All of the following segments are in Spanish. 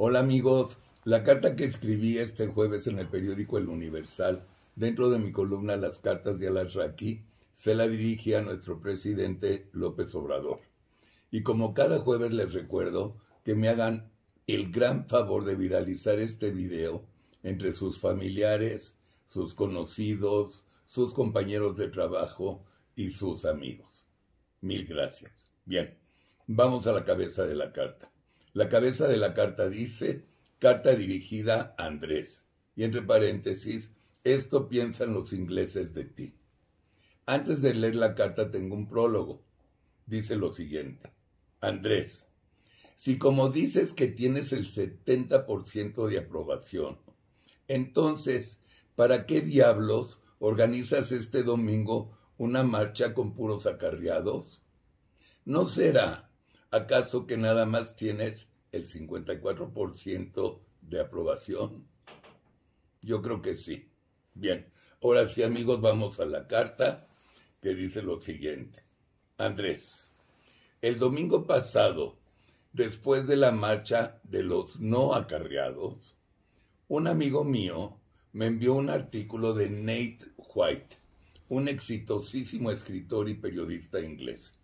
Hola amigos, la carta que escribí este jueves en el periódico El Universal, dentro de mi columna Las cartas de Alasraqui, se la dirige a nuestro presidente López Obrador. Y como cada jueves les recuerdo que me hagan el gran favor de viralizar este video entre sus familiares, sus conocidos, sus compañeros de trabajo y sus amigos. Mil gracias. Bien, vamos a la cabeza de la carta. La cabeza de la carta dice, carta dirigida a Andrés. Y entre paréntesis, esto piensan los ingleses de ti. Antes de leer la carta tengo un prólogo. Dice lo siguiente. Andrés, si como dices que tienes el 70% de aprobación, entonces, ¿para qué diablos organizas este domingo una marcha con puros acarreados? ¿No será ¿Acaso que nada más tienes el 54% de aprobación? Yo creo que sí. Bien, ahora sí amigos, vamos a la carta que dice lo siguiente. Andrés, el domingo pasado, después de la marcha de los no acarreados, un amigo mío me envió un artículo de Nate White, un exitosísimo escritor y periodista inglés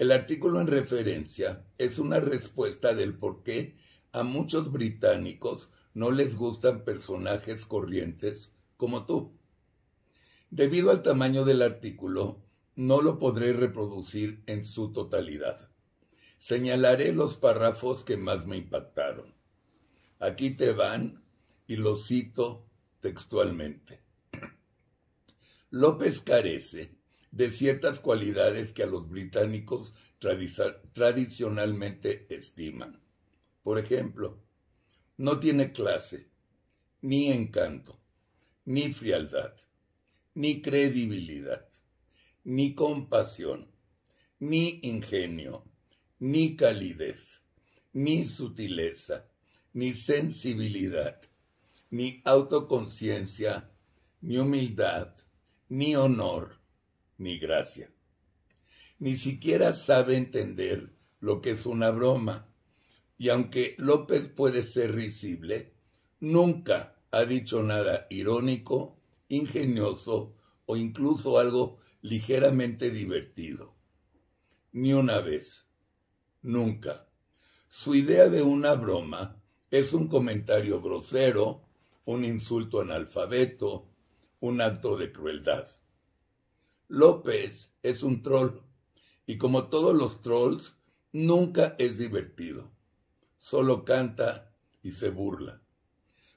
el artículo en referencia es una respuesta del por qué a muchos británicos no les gustan personajes corrientes como tú. Debido al tamaño del artículo, no lo podré reproducir en su totalidad. Señalaré los párrafos que más me impactaron. Aquí te van y los cito textualmente. López carece de ciertas cualidades que a los británicos tradicionalmente estiman. Por ejemplo, no tiene clase, ni encanto, ni frialdad, ni credibilidad, ni compasión, ni ingenio, ni calidez, ni sutileza, ni sensibilidad, ni autoconciencia, ni humildad, ni honor, ni gracia. Ni siquiera sabe entender lo que es una broma. Y aunque López puede ser risible, nunca ha dicho nada irónico, ingenioso o incluso algo ligeramente divertido. Ni una vez. Nunca. Su idea de una broma es un comentario grosero, un insulto analfabeto, un acto de crueldad. López es un troll y como todos los trolls, nunca es divertido. Solo canta y se burla.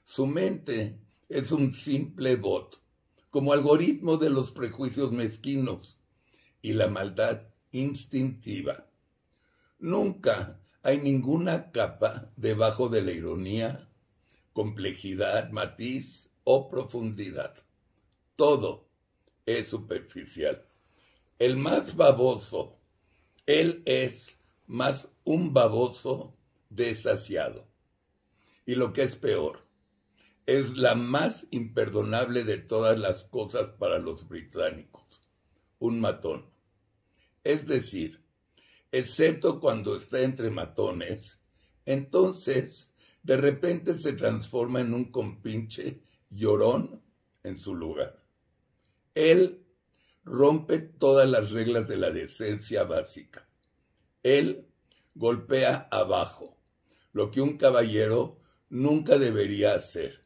Su mente es un simple bot, como algoritmo de los prejuicios mezquinos y la maldad instintiva. Nunca hay ninguna capa debajo de la ironía, complejidad, matiz o profundidad. Todo es superficial. El más baboso, él es más un baboso desasiado. Y lo que es peor, es la más imperdonable de todas las cosas para los británicos, un matón. Es decir, excepto cuando está entre matones, entonces de repente se transforma en un compinche llorón en su lugar. Él rompe todas las reglas de la decencia básica. Él golpea abajo, lo que un caballero nunca debería hacer.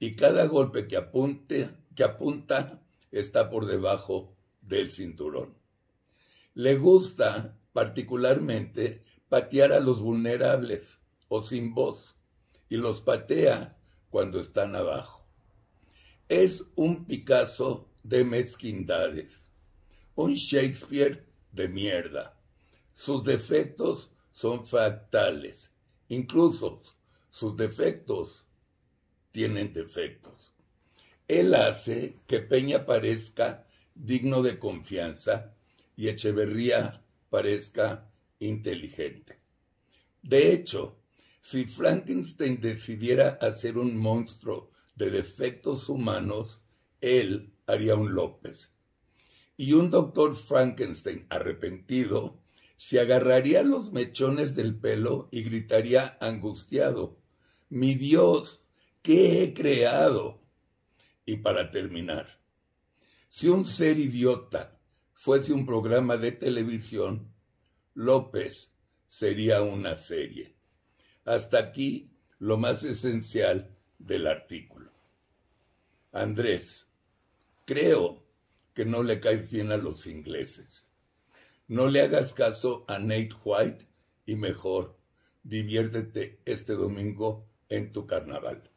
Y cada golpe que, apunte, que apunta está por debajo del cinturón. Le gusta particularmente patear a los vulnerables o sin voz y los patea cuando están abajo. Es un Picasso de mezquindades, un Shakespeare de mierda. Sus defectos son fatales, incluso sus defectos tienen defectos. Él hace que Peña parezca digno de confianza y Echeverría parezca inteligente. De hecho, si Frankenstein decidiera hacer un monstruo de defectos humanos, él haría un López. Y un doctor Frankenstein arrepentido se agarraría los mechones del pelo y gritaría angustiado, mi Dios, ¿qué he creado? Y para terminar, si un ser idiota fuese un programa de televisión, López sería una serie. Hasta aquí lo más esencial del artículo. Andrés, Creo que no le caes bien a los ingleses. No le hagas caso a Nate White y mejor, diviértete este domingo en tu carnaval.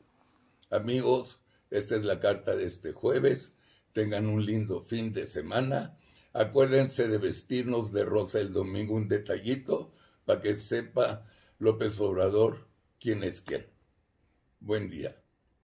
Amigos, esta es la carta de este jueves. Tengan un lindo fin de semana. Acuérdense de vestirnos de rosa el domingo un detallito para que sepa López Obrador quién es quién. Buen día.